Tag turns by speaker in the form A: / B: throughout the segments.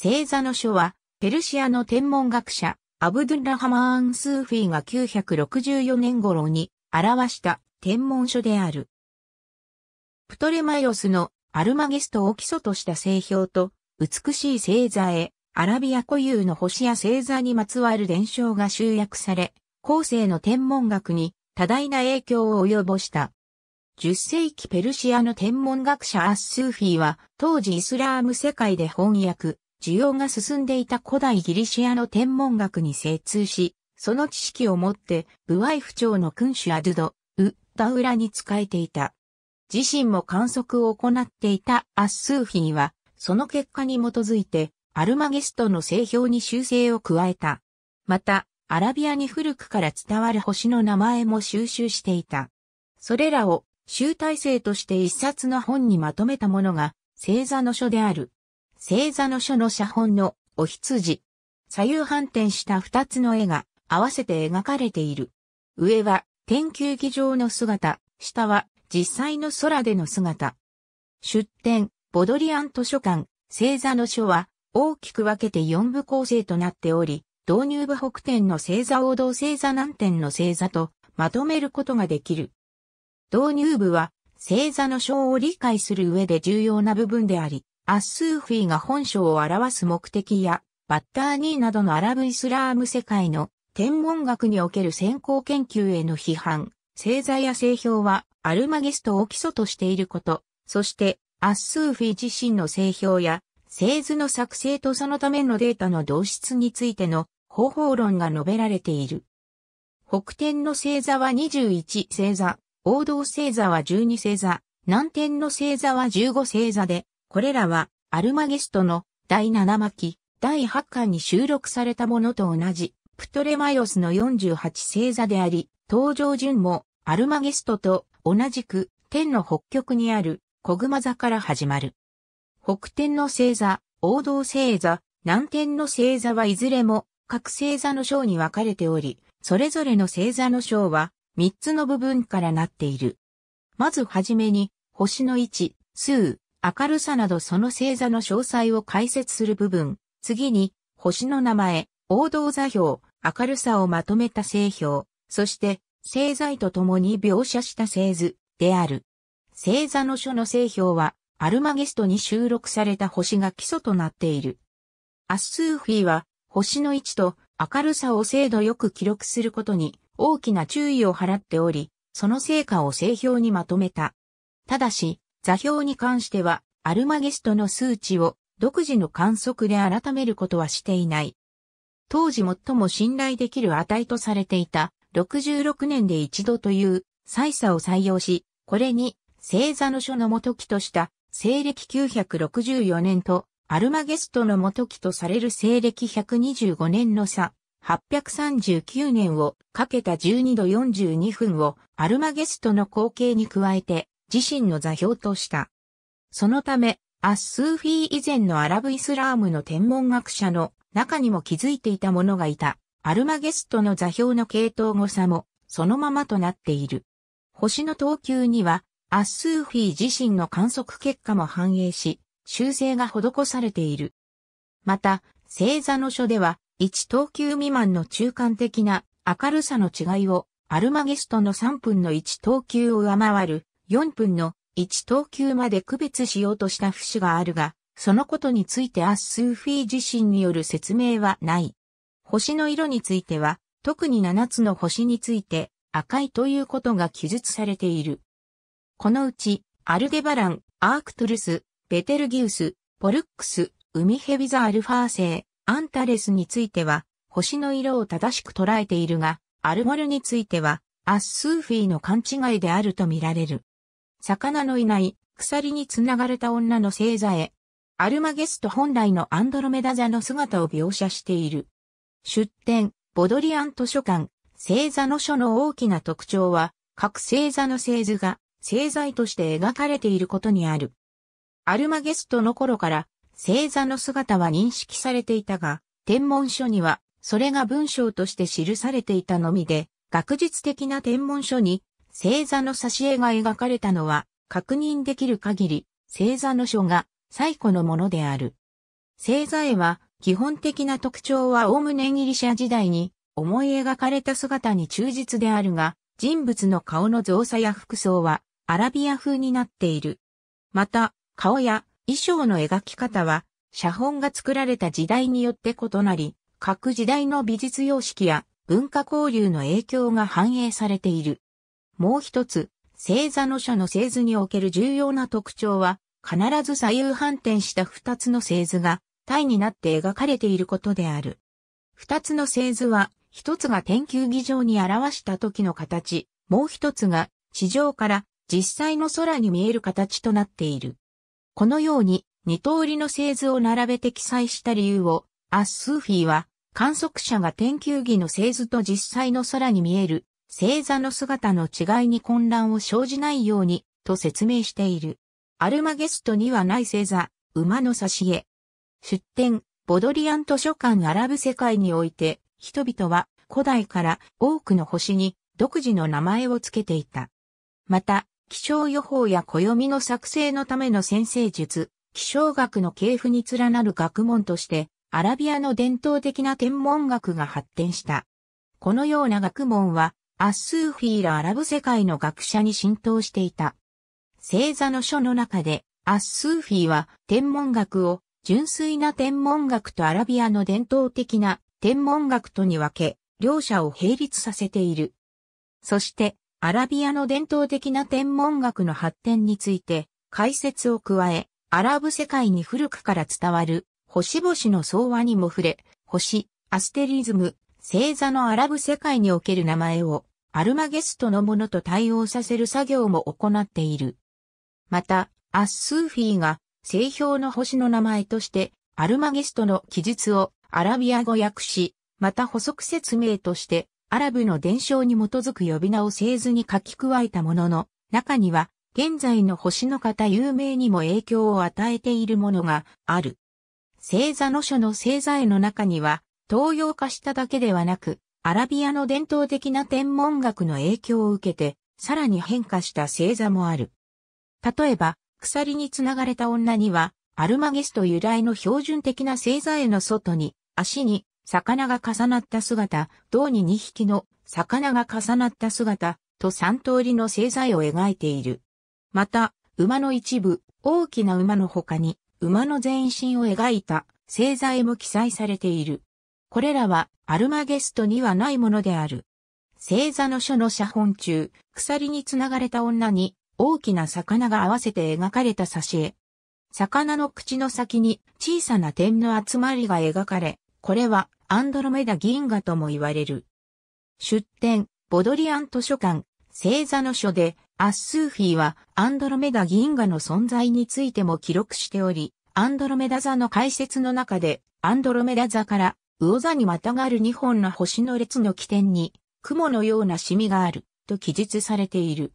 A: 星座の書は、ペルシアの天文学者、アブドゥラハマーン・スーフィーが964年頃に表した天文書である。プトレマイオスのアルマゲストを基礎とした星表と、美しい星座へ、アラビア固有の星や星座にまつわる伝承が集約され、後世の天文学に多大な影響を及ぼした。10世紀ペルシアの天文学者アッスーフィーは、当時イスラーム世界で翻訳、需要が進んでいた古代ギリシアの天文学に精通し、その知識をもって、ブワイフ朝の君主アドゥド、ウ、ダウラに仕えていた。自身も観測を行っていたアッスーフィーは、その結果に基づいて、アルマゲストの製氷に修正を加えた。また、アラビアに古くから伝わる星の名前も収集していた。それらを集大成として一冊の本にまとめたものが、星座の書である。星座の書の写本のお羊。左右反転した二つの絵が合わせて描かれている。上は天球儀場の姿、下は実際の空での姿。出展、ボドリアン図書館、星座の書は大きく分けて四部構成となっており、導入部北点の星座王道星座南点の星座とまとめることができる。導入部は星座の書を理解する上で重要な部分であり、アッスーフィーが本性を表す目的や、バッターニーなどのアラブイスラーム世界の天文学における先行研究への批判、星座や星標はアルマゲストを基礎としていること、そしてアッスーフィー自身の星標や星図の作成とそのためのデータの導出についての方法論が述べられている。北天の星座は21星座、王道星座は12星座、南天の星座は15星座で、これらは、アルマゲストの第7巻、第8巻に収録されたものと同じ、プトレマイオスの48星座であり、登場順もアルマゲストと同じく天の北極にある小熊座から始まる。北天の星座、王道星座、南天の星座はいずれも各星座の章に分かれており、それぞれの星座の章は3つの部分からなっている。まずはじめに、星の位置、数、明るさなどその星座の詳細を解説する部分、次に、星の名前、王道座標、明るさをまとめた星標、そして、星座ととに描写した星図である。星座の書の星標は、アルマゲストに収録された星が基礎となっている。アッスーフィーは、星の位置と明るさを精度よく記録することに大きな注意を払っており、その成果を星標にまとめた。ただし、座標に関しては、アルマゲストの数値を独自の観測で改めることはしていない。当時最も信頼できる値とされていた66年で一度という再差を採用し、これに星座の書の元記とした西暦964年とアルマゲストの元記とされる西暦125年の差839年をかけた12度42分をアルマゲストの光景に加えて自身の座標とした。そのため、アッスーフィー以前のアラブイスラームの天文学者の中にも気づいていた者がいた。アルマゲストの座標の系統誤差もそのままとなっている。星の等級にはアッスーフィー自身の観測結果も反映し、修正が施されている。また、星座の書では、1等級未満の中間的な明るさの違いを、アルマゲストの3分の1等級を上回る4分の1等級まで区別しようとした節があるが、そのことについてアッスーフィー自身による説明はない。星の色については、特に7つの星について赤いということが記述されている。このうち、アルデバラン、アークトゥルス、ベテルギウス、ポルックス、ウミヘビザアルファー星、アンタレスについては、星の色を正しく捉えているが、アルモルについては、アッスーフィーの勘違いであるとみられる。魚のいない、鎖につながれた女の星座へ。アルマゲスト本来のアンドロメダ座の姿を描写している。出典、ボドリアン図書館、星座の書の大きな特徴は、各星座の星図が星座として描かれていることにある。アルマゲストの頃から、星座の姿は認識されていたが、天文書には、それが文章として記されていたのみで、学術的な天文書に星座の挿絵が描かれたのは、確認できる限り、星座の書が最古のものである。星座絵は、基本的な特徴はおおむねギリシャ時代に思い描かれた姿に忠実であるが、人物の顔の造作や服装はアラビア風になっている。また、顔や衣装の描き方は、写本が作られた時代によって異なり、各時代の美術様式や文化交流の影響が反映されている。もう一つ、星座の社の製図における重要な特徴は、必ず左右反転した二つの製図が体になって描かれていることである。二つの製図は、一つが天球儀上に表した時の形、もう一つが地上から実際の空に見える形となっている。このように二通りの製図を並べて記載した理由を、アッスーフィーは観測者が天球儀の製図と実際の空に見える星座の姿の違いに混乱を生じないように、と説明している。アルマゲストにはない星座、馬の差し絵。出展、ボドリアン図書館アラブ世界において、人々は古代から多くの星に独自の名前を付けていた。また、気象予報や暦の作成のための先生術、気象学の系譜に連なる学問として、アラビアの伝統的な天文学が発展した。このような学問は、アッスーフィーらアラブ世界の学者に浸透していた。星座の書の中で、アッスーフィーは天文学を純粋な天文学とアラビアの伝統的な天文学とに分け、両者を並立させている。そして、アラビアの伝統的な天文学の発展について解説を加え、アラブ世界に古くから伝わる星々の相和にも触れ、星、アステリズム、星座のアラブ世界における名前をアルマゲストのものと対応させる作業も行っている。また、アッスーフィーが製氷の星の名前としてアルマゲストの記述をアラビア語訳し、また補足説明としてアラブの伝承に基づく呼び名を製図に書き加えたものの、中には現在の星の方有名にも影響を与えているものがある。星座の書の星座絵の中には、東洋化しただけではなく、アラビアの伝統的な天文学の影響を受けて、さらに変化した星座もある。例えば、鎖につながれた女には、アルマゲスト由来の標準的な星座への外に、足に魚が重なった姿、胴に2匹の魚が重なった姿と3通りの星座絵を描いている。また、馬の一部、大きな馬の他に、馬の全身を描いた星座絵も記載されている。これらはアルマゲストにはないものである。星座の書の写本中、鎖につながれた女に大きな魚が合わせて描かれた挿絵。魚の口の先に小さな点の集まりが描かれ、これはアンドロメダ銀河とも言われる。出展、ボドリアン図書館、星座の書で、アッスーフィーはアンドロメダ銀河の存在についても記録しており、アンドロメダ座の解説の中で、アンドロメダ座から魚座にまたがる2本の星の列の起点に、雲のようなシミがある、と記述されている。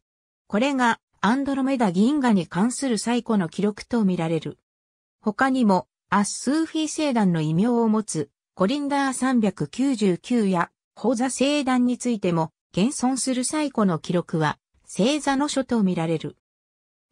A: これが、アンドロメダ銀河に関する最古の記録とみられる。他にも、アッスーフィー星団の異名を持つ、コリンダー399や、ホザ星団についても、現存する最古の記録は、星座の書とみられる。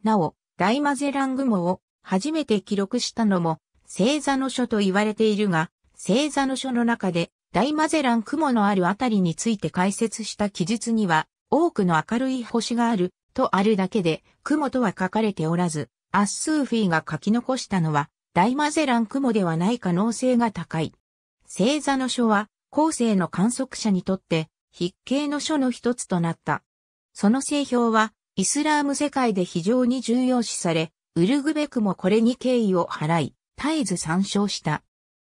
A: なお、大マゼラン雲を初めて記録したのも、星座の書と言われているが、星座の書の中で、大マゼラン雲のあるあたりについて解説した記述には、多くの明るい星がある、とあるだけで、雲とは書かれておらず、アッスーフィーが書き残したのは、大マゼラン雲ではない可能性が高い。星座の書は、後世の観測者にとって、筆形の書の一つとなった。その製氷は、イスラーム世界で非常に重要視され、ウルグベクもこれに敬意を払い、絶えず参照した。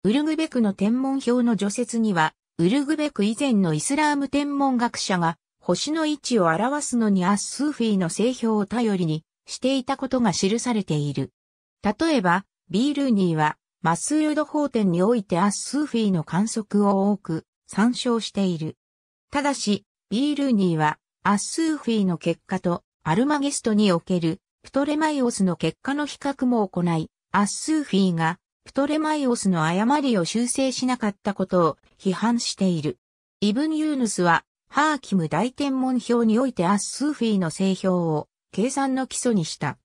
A: ウルグベクの天文表の除雪には、ウルグベク以前のイスラーム天文学者が、星の位置を表すのにアッスーフィーの製表を頼りにしていたことが記されている。例えば、ビールーニーは、マスールド法典においてアッスーフィーの観測を多く参照している。ただし、ビールーニーは、アッスーフィーの結果と、アルマゲストにおける、プトレマイオスの結果の比較も行い、アッスーフィーが、プトレマイオスの誤りを修正しなかったことを批判している。イブン・ユーヌスは、ハーキム大天文表においてアッスーフィーの製表を計算の基礎にした。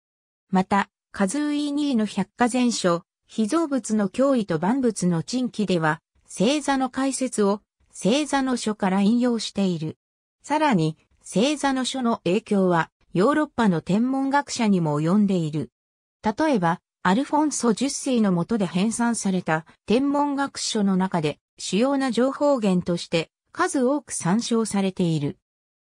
A: また、カズーイニーの百科全書、非造物の脅威と万物の珍奇では、星座の解説を星座の書から引用している。さらに、星座の書の影響は、ヨーロッパの天文学者にも及んでいる。例えば、アルフォンソ10世の下で編纂された天文学書の中で主要な情報源として数多く参照されている。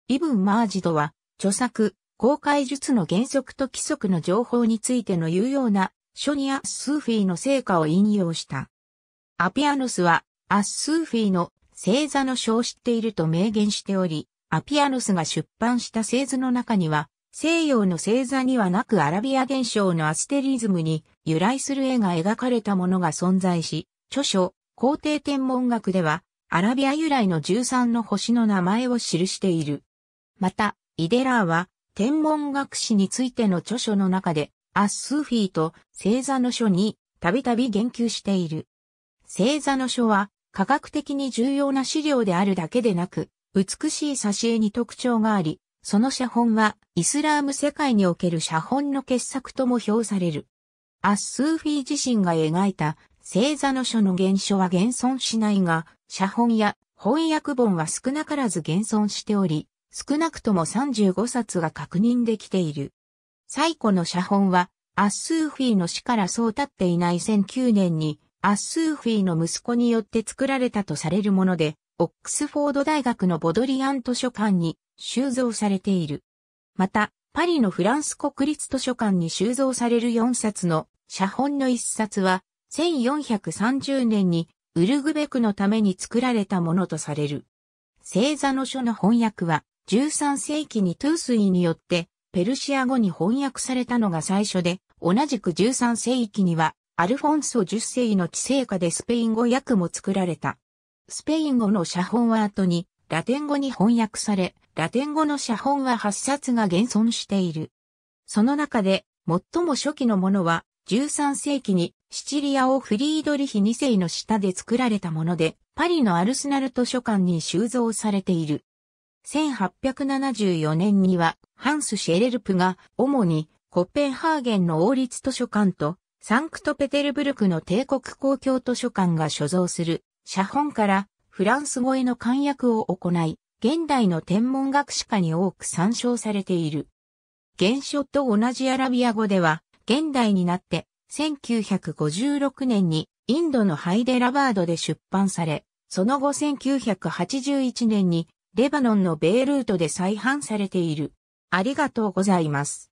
A: イブン・マージドは著作、公開術の原則と規則の情報についての有用な書にアッスーフィーの成果を引用した。アピアノスはアッスーフィーの星座の書を知っていると明言しており、アピアノスが出版した星図の中には西洋の星座にはなくアラビア現象のアステリズムに由来する絵が描かれたものが存在し、著書、皇帝天文学では、アラビア由来の13の星の名前を記している。また、イデラーは、天文学史についての著書の中で、アッスーフィーと星座の書にたびたび言及している。星座の書は、科学的に重要な資料であるだけでなく、美しい挿絵に特徴があり、その写本はイスラーム世界における写本の傑作とも評される。アッスーフィー自身が描いた星座の書の原書は現存しないが、写本や翻訳本は少なからず現存しており、少なくとも35冊が確認できている。最古の写本は、アッスーフィーの死からそう経っていない2009年に、アッスーフィーの息子によって作られたとされるもので、オックスフォード大学のボドリアン図書館に収蔵されている。また、パリのフランス国立図書館に収蔵される4冊の写本の1冊は、1430年にウルグベクのために作られたものとされる。星座の書の翻訳は、13世紀にトゥースイによってペルシア語に翻訳されたのが最初で、同じく13世紀にはアルフォンソ10世の治世下でスペイン語訳も作られた。スペイン語の写本は後にラテン語に翻訳され、ラテン語の写本は8冊が現存している。その中で、最も初期のものは、13世紀にシチリアをフリードリヒ2世の下で作られたもので、パリのアルスナル図書館に収蔵されている。1874年には、ハンス・シェレルプが、主に、コペンハーゲンの王立図書館と、サンクトペテルブルクの帝国公共図書館が所蔵する、写本から、フランス語への簡訳を行い、現代の天文学史家に多く参照されている。原書と同じアラビア語では、現代になって1956年にインドのハイデラバードで出版され、その後1981年にレバノンのベイルートで再販されている。ありがとうございます。